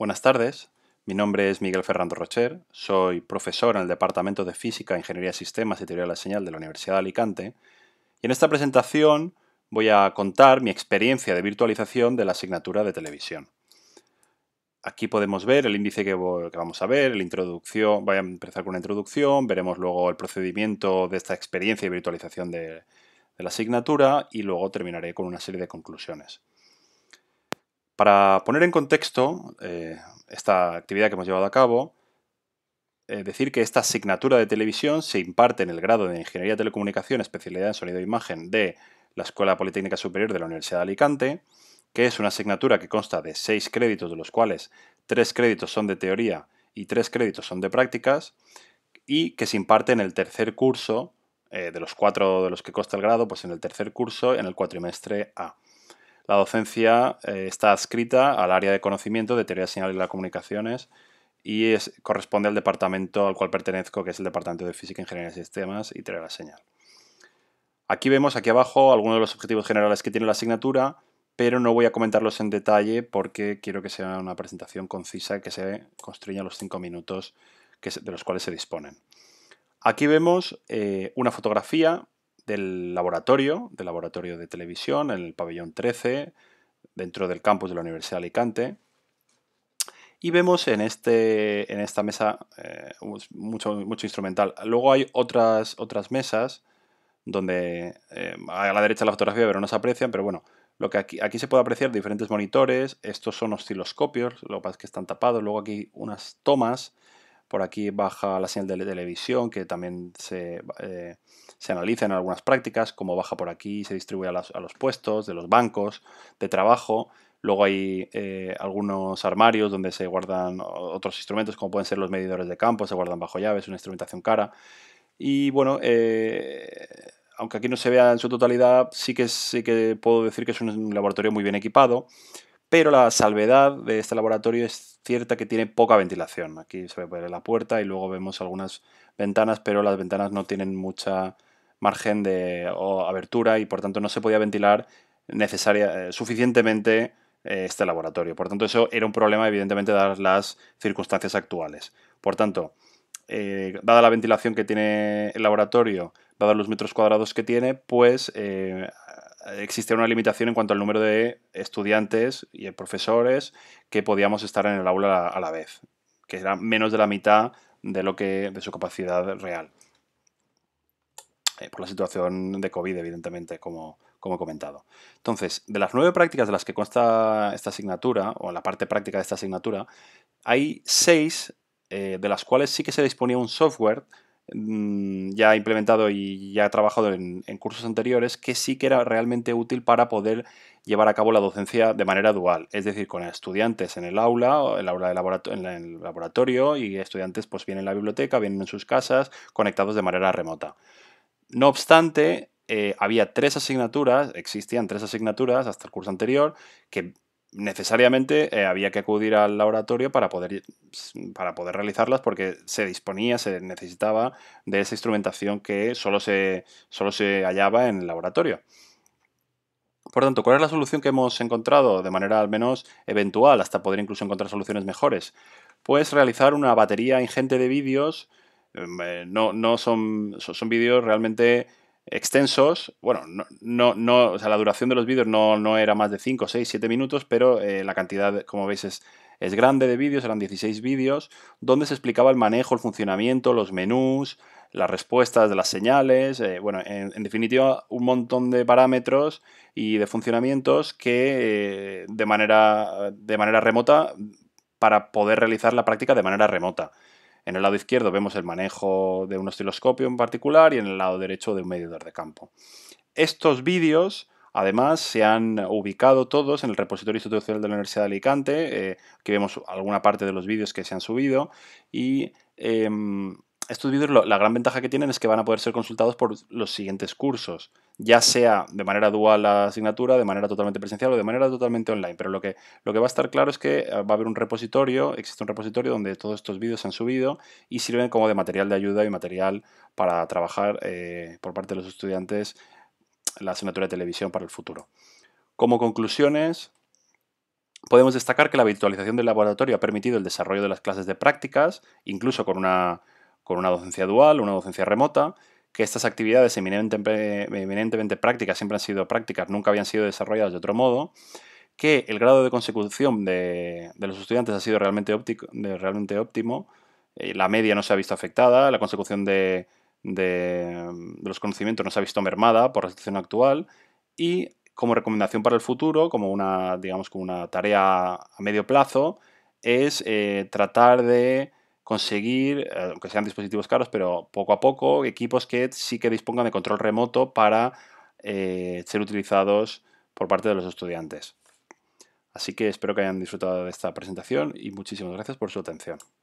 Buenas tardes, mi nombre es Miguel Ferrando Rocher, soy profesor en el Departamento de Física, Ingeniería de Sistemas y Teoría de la Señal de la Universidad de Alicante y en esta presentación voy a contar mi experiencia de virtualización de la asignatura de televisión. Aquí podemos ver el índice que, vamos a ver, la introducción, voy a empezar con una introducción, veremos luego el procedimiento de esta experiencia de virtualización de la asignatura y luego terminaré con una serie de conclusiones. Para poner en contexto eh, esta actividad que hemos llevado a cabo, eh, decir que esta asignatura de televisión se imparte en el grado de Ingeniería de Telecomunicación, especialidad en sonido e imagen de la Escuela Politécnica Superior de la Universidad de Alicante, que es una asignatura que consta de seis créditos, de los cuales tres créditos son de teoría y tres créditos son de prácticas, y que se imparte en el tercer curso, eh, de los cuatro de los que consta el grado, pues en el tercer curso, en el cuatrimestre A. La docencia eh, está adscrita al área de conocimiento de teoría de señales y las comunicaciones y corresponde al departamento al cual pertenezco, que es el Departamento de Física, Ingeniería de Sistemas y Teoría de la Señal. Aquí vemos, aquí abajo, algunos de los objetivos generales que tiene la asignatura, pero no voy a comentarlos en detalle porque quiero que sea una presentación concisa que se construya los cinco minutos que de los cuales se disponen. Aquí vemos eh, una fotografía del laboratorio, del laboratorio de televisión, en el pabellón 13, dentro del campus de la Universidad de Alicante. Y vemos en, este, en esta mesa eh, mucho, mucho instrumental. Luego hay otras, otras mesas donde eh, a la derecha la fotografía pero no se aprecian, pero bueno, lo que aquí, aquí se puede apreciar diferentes monitores, estos son osciloscopios, lo que pasa es que están tapados, luego aquí unas tomas, por aquí baja la señal de televisión, que también se, eh, analiza en algunas prácticas, como baja por aquí, y se distribuye a, los puestos, de los bancos, de trabajo. Luego hay eh, algunos armarios donde se guardan otros instrumentos, como pueden ser los medidores de campo, se guardan bajo llaves, una instrumentación cara. Y bueno, eh, aunque aquí no se vea en su totalidad, sí que, sí que puedo decir que es un laboratorio muy bien equipado pero la salvedad de este laboratorio es cierta que tiene poca ventilación. Aquí se ve la puerta y luego vemos algunas ventanas, pero las ventanas no tienen mucha margen de abertura y por tanto no se podía ventilar eh, suficientemente eh, este laboratorio. Por tanto, eso era un problema evidentemente dadas las circunstancias actuales. Por tanto, eh, dada la ventilación que tiene el laboratorio, dados los metros cuadrados que tiene, pues existe una limitación en cuanto al número de estudiantes y profesores que podíamos estar en el aula a la vez, que era menos de la mitad de lo que de su capacidad real. Eh, por la situación de COVID, evidentemente, como, como he comentado. Entonces, de las nueve prácticas de las que consta esta asignatura, o la parte práctica de esta asignatura, hay seis eh, de las cuales sí que se disponía un software Mm, ya implementado y ya trabajado en, cursos anteriores que sí que era realmente útil para poder llevar a cabo la docencia de manera dual, es decir, con estudiantes en el aula, el aula de en el laboratorio y estudiantes pues vienen en la biblioteca, vienen en sus casas, conectados de manera remota. No obstante, eh, había tres asignaturas, existían tres asignaturas hasta el curso anterior, que necesariamente eh, había que acudir al laboratorio para poder, para poder realizarlas porque se disponía, se necesitaba de esa instrumentación que solo se, se hallaba en el laboratorio. Por tanto, ¿cuál es la solución que hemos encontrado de manera al menos eventual, hasta poder incluso encontrar soluciones mejores? Pues realizar una batería ingente de vídeos. Eh, no, no son, son vídeos realmente extensos. Bueno, no, o sea, la duración de los vídeos no, era más de 5, 6, 7 minutos, pero eh, la cantidad, como veis, es, grande de vídeos, eran 16 vídeos, donde se explicaba el manejo, el funcionamiento, los menús, las respuestas de las señales, eh, bueno, en, definitiva, un montón de parámetros y de funcionamientos que eh, de, manera, de manera remota para poder realizar la práctica de manera remota. En el lado izquierdo vemos el manejo de un osciloscopio en particular y en el lado derecho de un medidor de campo. Estos vídeos Además, se han ubicado todos en el repositorio institucional de la Universidad de Alicante. Eh, aquí vemos alguna parte de los vídeos que se han subido. Y em, estos vídeos la gran ventaja que tienen es que van a poder ser consultados por los siguientes cursos, ya sea de manera dual la asignatura, de manera totalmente presencial o de manera totalmente online. Pero lo que, lo que va a estar claro es que eh, va a haber un repositorio, existe un repositorio donde todos estos vídeos se han subido y sirven como de material de ayuda y material para trabajar eh, por parte de los estudiantes la asignatura de televisión para el futuro. Como conclusiones, podemos destacar que la virtualización del laboratorio ha permitido el desarrollo de las clases de prácticas, incluso con una con una docencia dual, una docencia remota, que estas actividades eminentemente, prácticas siempre han sido prácticas, nunca habían sido desarrolladas de otro modo, que el grado de consecución de, los estudiantes ha sido realmente, óptico, de, realmente óptimo, eh, la media no se ha visto afectada, la consecución mm, de, los conocimientos no se ha visto mermada por la situación actual y como recomendación para el futuro, como una, digamos, como una tarea a medio plazo, es eh, tratar de conseguir, eh, aunque sean dispositivos caros, pero poco a poco, equipos que sí que dispongan de control remoto para eh, ser utilizados por parte de los estudiantes. Así que espero que hayan disfrutado de esta presentación y muchísimas gracias por su atención.